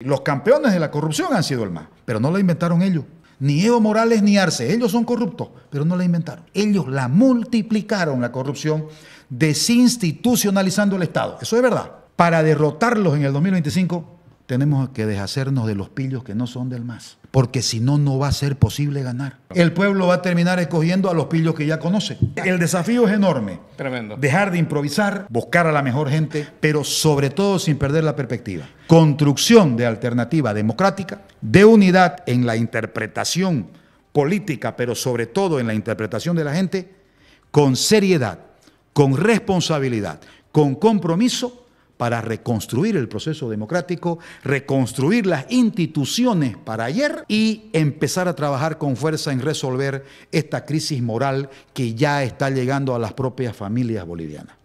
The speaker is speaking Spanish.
Los campeones de la corrupción han sido el más, pero no la inventaron ellos. Ni Evo Morales ni Arce, ellos son corruptos, pero no la inventaron. Ellos la multiplicaron, la corrupción, desinstitucionalizando el Estado. Eso es verdad. Para derrotarlos en el 2025 tenemos que deshacernos de los pillos que no son del MAS, porque si no, no va a ser posible ganar. El pueblo va a terminar escogiendo a los pillos que ya conoce. El desafío es enorme. Tremendo. Dejar de improvisar, buscar a la mejor gente, pero sobre todo sin perder la perspectiva. Construcción de alternativa democrática, de unidad en la interpretación política, pero sobre todo en la interpretación de la gente, con seriedad, con responsabilidad, con compromiso para reconstruir el proceso democrático, reconstruir las instituciones para ayer y empezar a trabajar con fuerza en resolver esta crisis moral que ya está llegando a las propias familias bolivianas.